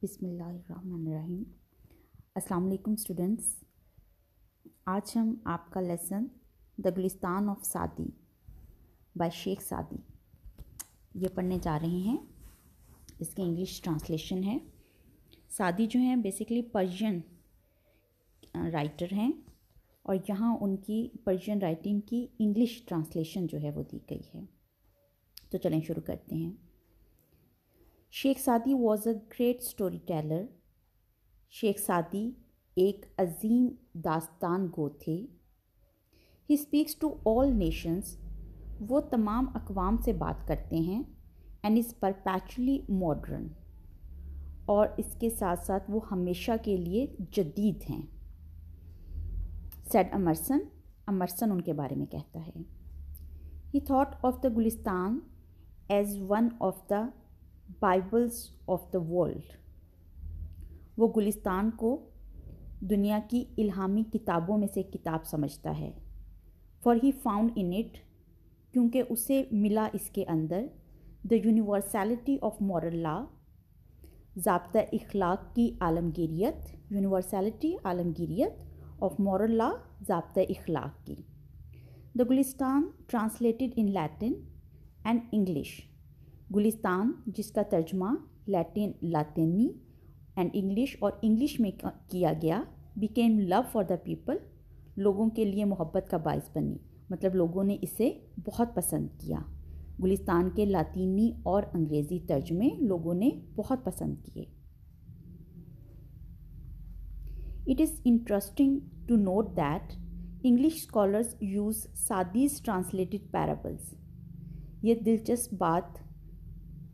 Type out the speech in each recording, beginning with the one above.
बिसमीम अस्सलाम स्टूडेंट्स आज हम आपका lesson the Gulistan of Saadi by Sheikh Saadi ये पढ़ने जा रहे हैं इसके इंग्लिश ट्रांसलेशन है सादी जो हैं बेसिकली पर्शियन राइटर हैं और यहाँ उनकी पर्शियन राइटिंग की इंग्लिश ट्रांसलेशन जो है वो दी गई है तो चलें शुरू करते हैं Sheikh Saadi was a great storyteller Sheikh Saadi एक अजीम दास्तान गो थे he speaks to all nations वो तमाम अकवाम से बात करते हैं एंड इज़ परपैचुअली मॉडर्न और इसके साथ साथ वो हमेशा के लिए जदीद हैं सेड अमरसन अमरसन उनके बारे में कहता है he thought of the Gulistan as one of the Bibles of the world वो गुलिस्तान को दुनिया की इल्हामी किताबों में से किताब समझता है for he found in it क्योंकि उसे मिला इसके अंदर the universality of moral law जबता इखलाक की आलमगीरियत यूनिवर्सैलिटी आलमगीरियत ऑफ मॉरल लॉ जबता इखलाक की the Gulistan translated in Latin and English Gulistan जिसका तर्जमा लैटिन लातिनी एंड इंग्लिश और इंग्लिश में किया गया became love for the people लोगों के लिए मोहब्बत का बायस बनी मतलब लोगों ने इसे बहुत पसंद किया गुलिस्तान के लातीनी और अंग्रेज़ी तर्जमे लोगों ने बहुत पसंद किए it is interesting to note that English scholars use Saadi's translated parables ये दिलचस्प बात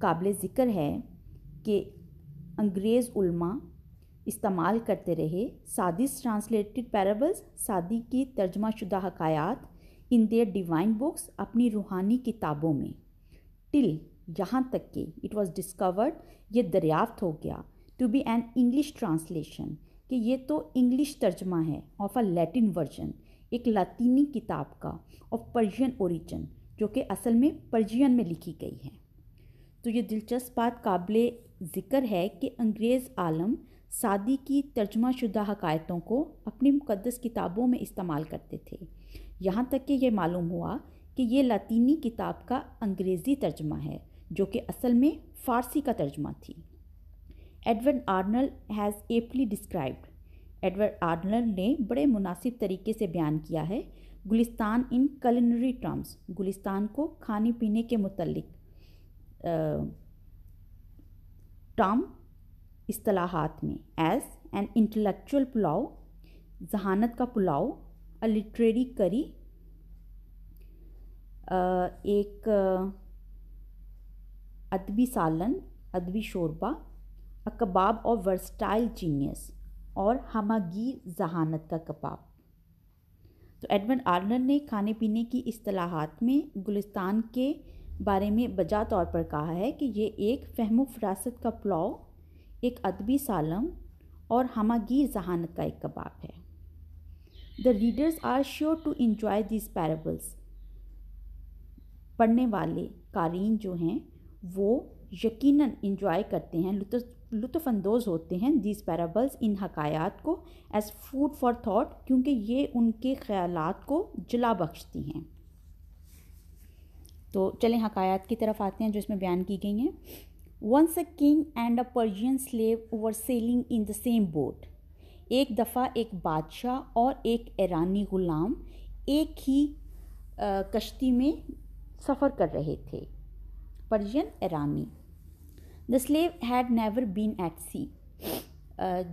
काबिल ज़िक्र है कि अंग्रेज़ उल्मा इस्तेमाल करते रहे सादिस ट्रांसलेटेड पैराबल्स सादी की तर्जमा शुदा हकायात इन देर डिवाइन बुक्स अपनी रूहानी किताबों में टिल यहाँ तक कि इट वॉज डिस्कवर्ड ये दरियाफ्त हो गया to be an English translation कि ये तो इंग्लिश तर्जमा है ऑफ अ लैटिन वर्जन एक लातीनी किताब का ऑफ परजियन ओरिजिन जो कि असल में परजियन में लिखी गई है तो ये दिलचस्प बात काबिल ज़िक्र है कि अंग्रेज़ आलम सादी की तर्जमा शुदा हकायतों को अपनी मुकदस किताबों में इस्तेमाल करते थे यहाँ तक कि यह मालूम हुआ कि ये लातीनी किताब का अंग्रेज़ी तर्जमा है जो कि असल में फ़ारसी का तर्जमा थी Edward Arnold has aptly described Edward Arnold ने बड़े मुनासिब तरीके से बयान किया है गुलिस्तान इन कलिनरी टर्म्स गुलिस्तान को खाने पीने के मतलब टर्म असलाहत में एज एन इंटेलेक्चुअल पुलाव जहानत का पुलाव अ लिटरेरी करी एक अदबी सालन अदबी शोरबा अ कबाब और वर्सटाइल जीनियस और हमागीर जहानत का कबाब तो एडमंड आर्नर ने खाने पीने की असलाहत में गुलिस्तान के बारे में बजा तौर पर कहा है कि ये एक फहमो फरासत का पुलाव एक अदबी सालम और हमागीर जहानत का एक कबाब है the readers are sure to enjoy this parables पढ़ने वाले कारीन जो हैं वो यकीनन इन्जॉय करते हैं लुफ़ानंदोज होते हैं दिस पैराबल्स इन हकायात को एज़ फूड फॉर थाट क्योंकि ये उनके ख्यालात को जला बख्शती हैं तो चलें हकायात की तरफ आते हैं जो इसमें बयान की गई हैं once a king and a Persian slave were sailing in the same boat एक दफ़ा एक बादशाह और एक ईरानी ग़ुलाम एक ही कश्ती में सफ़र कर रहे थे परजियन ईरानी the slave had never been at sea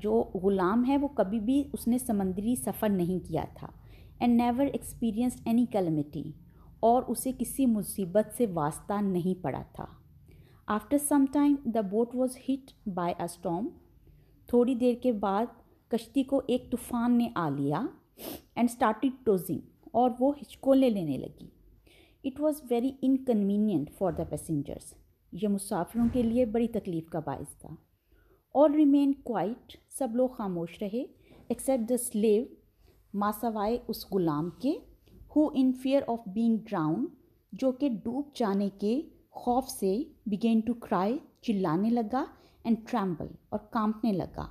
जो ग़ुलाम है वो कभी भी उसने समंदरी सफ़र नहीं किया था and never experience any calamity और उसे किसी मुसीबत से वास्ता नहीं पड़ा था after some time the boat was hit by a storm थोड़ी देर के बाद कश्ती को एक तूफान ने आ लिया एंड स्टार्टिड टोजिंग और वो हिचकोले लेने लगी it was very inconvenient for the passengers ये मुसाफिरों के लिए बड़ी तकलीफ़ का बायस था ऑल रिमेन क्वाइट सब लोग खामोश रहे एक्सेप्ट द स्लेव मासावाए उस गुलाम के who in fear of being drown जो कि डूब जाने के खौफ से बिगेन टू क्राई चिल्लाने लगा एंड ट्रैम्बल और कांपने लगा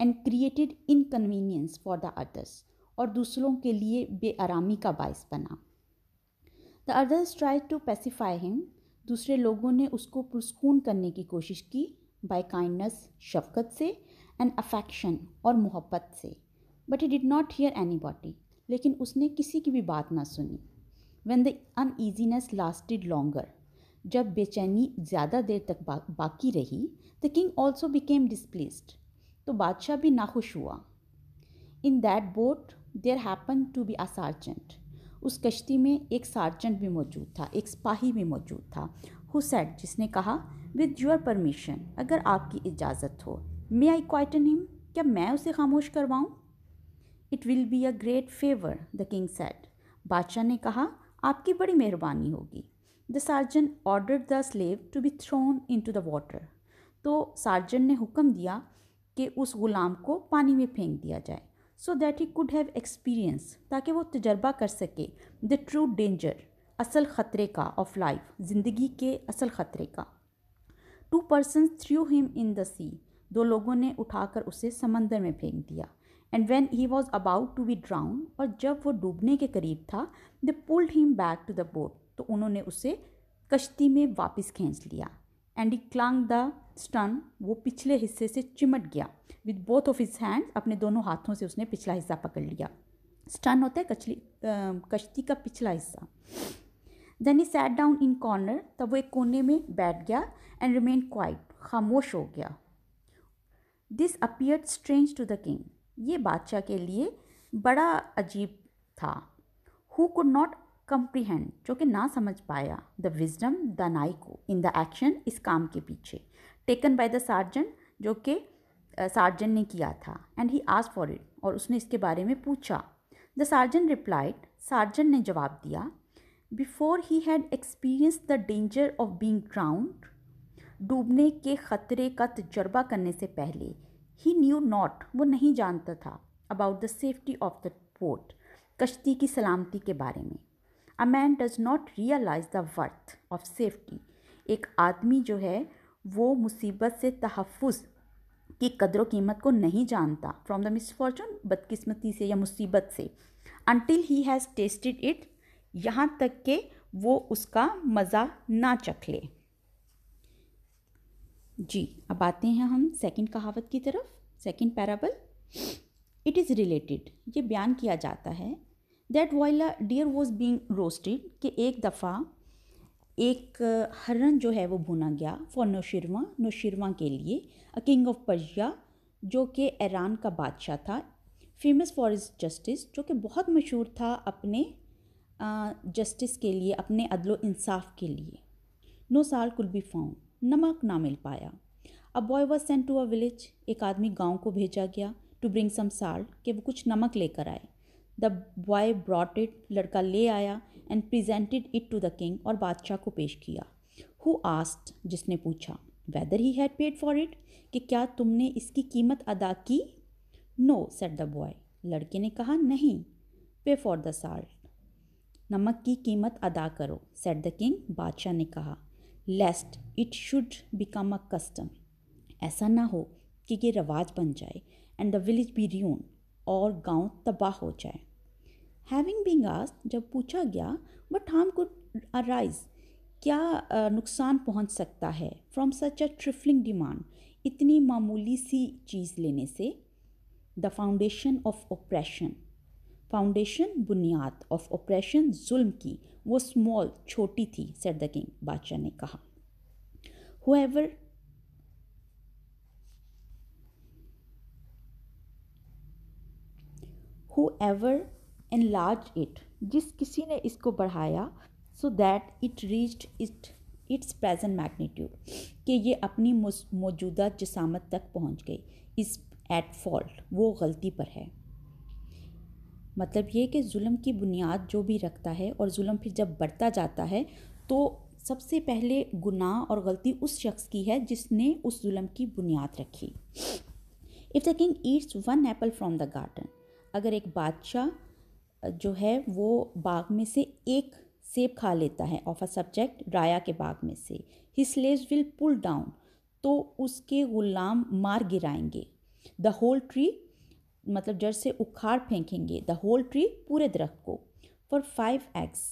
and created inconvenience for the others और दूसरों के लिए बेआरामी का बायस बना the others try to pacify him दूसरे लोगों ने उसको पुरस्कून करने की कोशिश की बाय काइंडनेस शफकत से एंड अफेक्शन और मोहब्बत से but he did not hear anybody लेकिन उसने किसी की भी बात ना सुनी when the uneasiness lasted longer जब बेचैनी ज़्यादा देर तक बा, बाकी रही the king also became displeased तो बादशाह भी नाखुश हुआ in that boat there happen to be a sergeant उस कश्ती में एक सार्जेंट भी मौजूद था एक सिपाही भी मौजूद था हुसैट जिसने कहा विद योर परमिशन अगर आपकी इजाज़त हो मे आई क्वाइटन हिम क्या मैं उसे खामोश करवाऊँ it will be a great favour the king said बादशाह ने कहा आपकी बड़ी मेहरबानी होगी the sergeant order the slave to be thrown into the water तो सार्जन ने हुक्म दिया कि उस गुलाम को पानी में फेंक दिया जाए so that he could have experience ताकि वो तजर्बा कर सके द ट्रू डेंजर असल ख़तरे का ऑफ लाइफ ज़िंदगी के असल ख़तरे का two person threw him in the sea दो लोगों ने उठाकर उसे समंदर में फेंक दिया and when he was about to be drown और जब वो डूबने के करीब था they pulled him back to the boat तो उन्होंने उसे कश्ती में वापस खींच लिया and he clung the stern वो पिछले हिस्से से चिमट गया with both of his hands अपने दोनों हाथों से उसने पिछला हिस्सा पकड़ लिया स्टन होता है कचली कश्ती का पिछला हिस्सा then he sat down in corner तब वो एक कोने में बैठ गया एंड रिमेन क्वाइट खामोश हो गया this appeared strange to the king ये बादशाह के लिए बड़ा अजीब था हु कुड नॉट कम्प्रीहेंड जो कि ना समझ पाया द विजडम द नाई को इन द एक्शन इस काम के पीछे टेकन बाय द सार्जन जो कि सार्जन ने किया था एंड ही आज फॉर इट और उसने इसके बारे में पूछा द सार्जन रिप्लाइड सार्जन ने जवाब दिया before he had experience the danger of being drowned डूबने के ख़तरे का तजर्बा करने से पहले ही न्यू नॉट वो नहीं जानता था about the safety of the boat कश्ती की सलामती के बारे में a man does not realize the worth of safety एक आदमी जो है वो मुसीबत से तहफ़ की कदर कीमत को नहीं जानता फ्रॉम द मिसफॉर्चून बदकिस्मती से या मुसीबत से until he has tasted it यहाँ तक के वो उसका मज़ा ना चख ले जी अब आते हैं हम सेकंड कहावत की तरफ second parable it is related ये बयान किया जाता है that while a deer was being roasted कि एक दफ़ा एक हरन जो है वो भुना गया फॉर नौशिरवा नौशिरवा के लिए अ किंग ऑफ पर्जिया जो कि ईरान का बादशाह था फेमस फॉर इज जस्टिस जो कि बहुत मशहूर था अपने जस्टिस के लिए अपने अदलो इंसाफ के लिए नो साल कुल बी फाउंड नमक ना मिल पाया a boy was sent to a village एक आदमी गांव को भेजा गया टू ब्रिंग सम साल्ट कि वो कुछ नमक लेकर आए द बॉय ब्रॉट इट लड़का ले आया and presented it to the king और बादशाह को पेश किया हु आस्ट जिसने पूछा whether he had paid for it कि क्या तुमने इसकी कीमत अदा की नो सेट द बॉय लड़के ने कहा नहीं पे फॉर द साल्ट नमक की कीमत अदा करो सेट द किंग बादशाह ने कहा lest it should become a custom ऐसा ना हो कि ये रवाज बन जाए and the village be ruined और गांव तबाह हो जाए हैविंग बिंग आस्ट जब पूछा गया बट हार्म कुड अराइज क्या नुकसान पहुंच सकता है from such a trifling demand इतनी मामूली सी चीज़ लेने से the foundation of oppression foundation बुनियाद ऑफ ऑपरेशन जुल्म की वो स्मॉल छोटी थी सेट द किंग बादशाह ने कहा whoever whoever enlarged it जिस किसी ने इसको बढ़ाया so that it reached it its present magnitude कि ये अपनी मौजूदा जसामत तक पहुंच गई इस एट फॉल्ट वो गलती पर है मतलब ये कि जुल्म की बुनियाद जो भी रखता है और जुल्म फिर जब बढ़ता जाता है तो सबसे पहले गुनाह और गलती उस शख्स की है जिसने उस जुल्म की बुनियाद रखी if the king eats one apple from the garden अगर एक बादशाह जो है वो बाग में से एक सेब खा लेता है ऑफ अ सब्जेक्ट राया के बाग में से his slaves will pull down तो उसके ग़ुलाम मार गिराएंगे द होल ट्री मतलब जड़ से उखाड़ फेंकेंगे द होल ट्री पूरे दरख्त को फॉर फाइव एग्स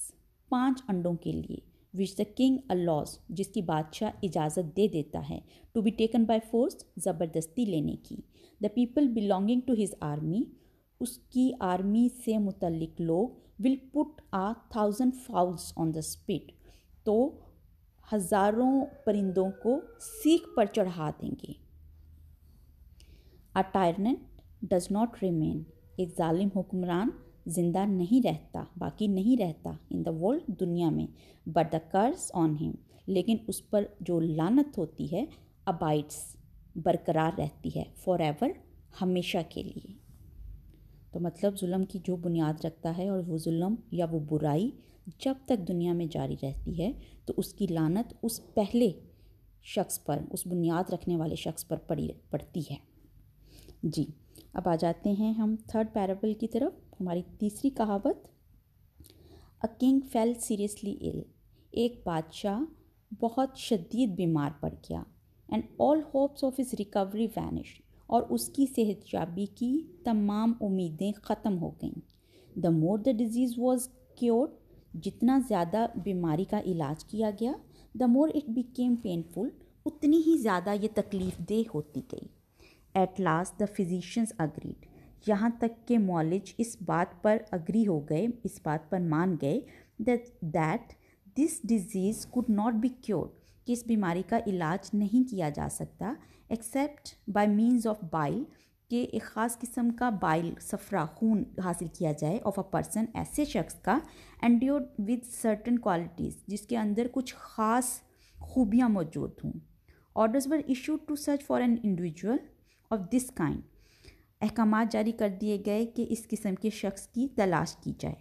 पांच अंडों के लिए विच द किंग अलॉज जिसकी बादशाह इजाज़त दे देता है to be taken by force ज़बरदस्ती लेने की the people belonging to his army उसकी आर्मी से मुतलिक लोग will put a thousand fowls on the spit तो हज़ारों परिंदों को सीख पर चढ़ा देंगे अटायरन डज़ नॉट रिमेन एक ालिम हुक्मरान जिंदा नहीं रहता बाकी नहीं रहता इन द वर्ल्ड दुनिया में but the curse on him लेकिन उस पर जो लानत होती है अबाइट्स बरकरार रहती है फॉर एवर हमेशा के लिए तो मतलब जुल्म की जो बुनियाद रखता है और वो जुल्म या वो बुराई जब तक दुनिया में जारी रहती है तो उसकी लानत उस पहले शख्स पर उस बुनियाद रखने वाले शख्स पर पड़ी पड़ती है जी अब आ जाते हैं हम थर्ड पैराबल की तरफ हमारी तीसरी कहावत a king fell seriously ill एक बादशाह बहुत शदीद बीमार पड़ गया and all hopes of his recovery vanish और उसकी सेहत याबी की तमाम उम्मीदें ख़त्म हो गईं the more the disease was cure जितना ज़्यादा बीमारी का इलाज किया गया the more it became painful उतनी ही ज़्यादा ये तकलीफ़ देह होती गई at last the physicians agreed यहाँ तक के मॉलेज इस बात पर अग्री हो गए इस बात पर मान गए that this disease could not be cure कि इस बीमारी का इलाज नहीं किया जा सकता except by means of bile के एक ख़ास किस्म का बाइल सफरा खून हासिल किया जाए ऑफ अ पर्सन ऐसे शख्स का एंड विद सर्टन क्वालिटीज़ जिसके अंदर कुछ ख़ास खूबियाँ मौजूद हों orders were issue to search for an individual of this kind अहकाम जारी कर दिए गए कि इस किस्म के शख्स की तलाश की जाए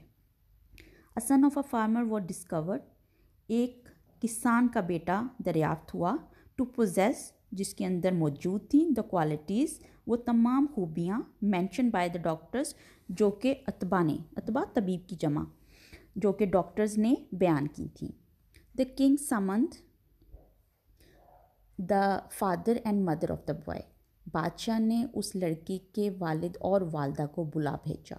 a son of a farmer वो डिस्कवर्ड एक किसान का बेटा दरियाफ्त हुआ टू पोजेस जिसके अंदर मौजूद थी द क्वालिटीज़ वो तमाम खूबियाँ मैंशन बाय द डॉक्टर्स जो कि अतबा ने अतबा तबीब की जमा जो कि डॉक्टर्स ने बयान की थी the king summoned the father and mother of the boy बादशाह ने उस लड़की के वालिद और वालदा को बुला भेजा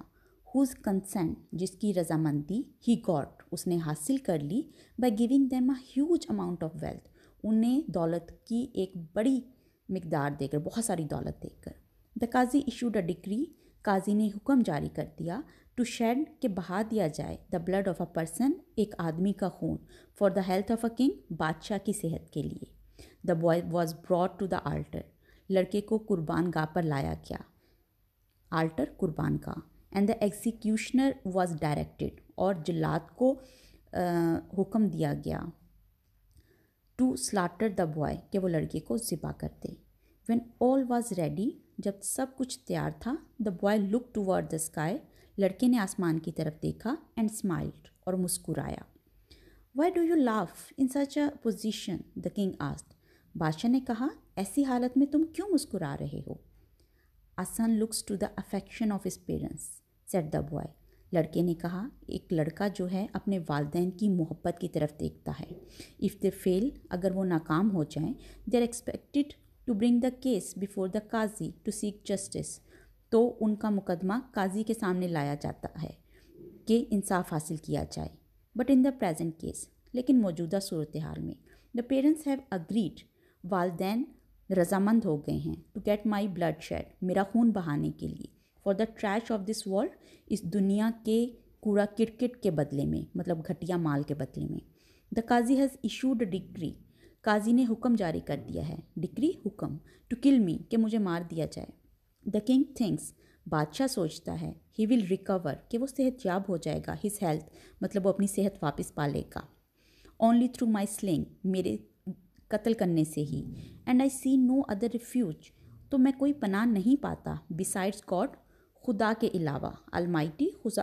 हुज कंसेंट जिसकी रजामंदी ही गॉट उसने हासिल कर ली by giving them a huge amount of wealth उन्हें दौलत की एक बड़ी मकदार देकर बहुत सारी दौलत देकर the qazi issued a decree काजी ने हुक्म जारी कर दिया टू शेड के बहा दिया जाए the blood of a person एक आदमी का खून for the health of a king बादशाह की सेहत के लिए the boy was brought to the altar लड़के को कुर्बान गाह पर लाया गया आल्टर कुर्बान गाह and the executioner was directed और जल्लाद को हुक्म दिया गया टू स्लाटर द बॉय कि वो लड़के को ज़िबा कर दे वेन ऑल वॉज रेडी जब सब कुछ तैयार था the boy look toward the sky लड़के ने आसमान की तरफ देखा एंड स्माइल्ड और मुस्कुराया why do you laugh in such a position the king asked बादशाह ने कहा ऐसी हालत में तुम क्यों मुस्कुरा रहे हो a son looks to the affection of his parents said the boy लड़के ने कहा एक लड़का जो है अपने वालदेन की मोहब्बत की तरफ देखता है इफ़ दे फेल अगर वो नाकाम हो जाएं they are expected to bring the case before the qazi to seek justice तो उनका मुकदमा काजी के सामने लाया जाता है कि इंसाफ हासिल किया जाए but in the present case लेकिन मौजूदा सूरत हाल में द पेरेंट्स हैव अग्रीड वालदेन रजामंद हो गए हैं to get my blood shed मेरा खून बहाने के लिए for the trash of this world इस दुनिया के कूड़ा किटकिट के बदले में मतलब घटिया माल के बदले में the qazi has issued decree काजी ने हुक्म जारी कर दिया है डिग्री हुक्म टू किल मी कि मुझे मार दिया जाए द किंग थिंग्स बादशाह सोचता है ही विल रिकवर कि वो सेहत याब हो जाएगा हिज हेल्थ मतलब वो अपनी सेहत वापस पा लेगा ओनली थ्रू माई स्लिंग मेरे कत्ल करने से ही and I see no other refuge तो मैं कोई पनाह नहीं पाता बिसाइड्स गॉड खुदा के अलावा अलमाइटी खुदा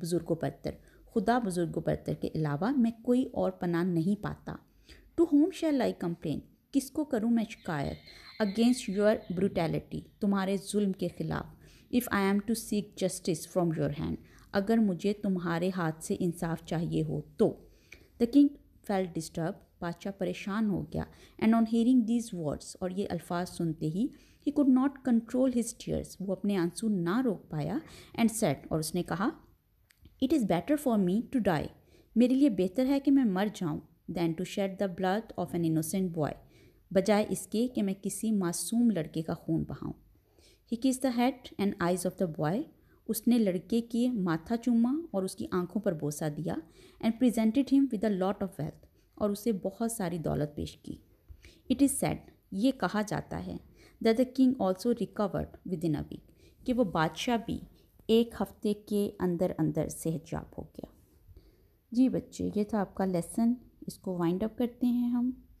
बुज़ुर्गो परतर खुदा बुज़ुर्गो परतर के अलावा मैं कोई और पनाह नहीं पाता to whom shall I complain किसको करूँ मैं शिकायत अगेंस्ट योर ब्रूटैलिटी तुम्हारे जुल्म के ख़िलाफ़ if I am to seek justice from your hand अगर मुझे तुम्हारे हाथ से इंसाफ चाहिए हो तो द किंग फेल डिस्टर्ब बादशाह परेशान हो गया and on hearing these words और ये अल्फाज सुनते ही he could not control his tears वो अपने आंसू ना रोक पाया एंड सेट और उसने कहा it is better for me to die मेरे लिए बेहतर है कि मैं मर जाऊँ than to shed the blood of an innocent boy बजाय इसके कि मैं किसी मासूम लड़के का खून बहाऊँ ही kiss the head and eyes of the boy उसने लड़के के माथा चूमा और उसकी आंखों पर बोसा दिया and presented him with a lot of wealth और उसे बहुत सारी दौलत पेश की इट इज़ सैड ये कहा जाता है that the king also recovered within a week कि वो बादशाह भी एक हफ्ते के अंदर अंदर सेहजाब हो गया जी बच्चे ये था आपका लेसन इसको वाइंड अप करते हैं हम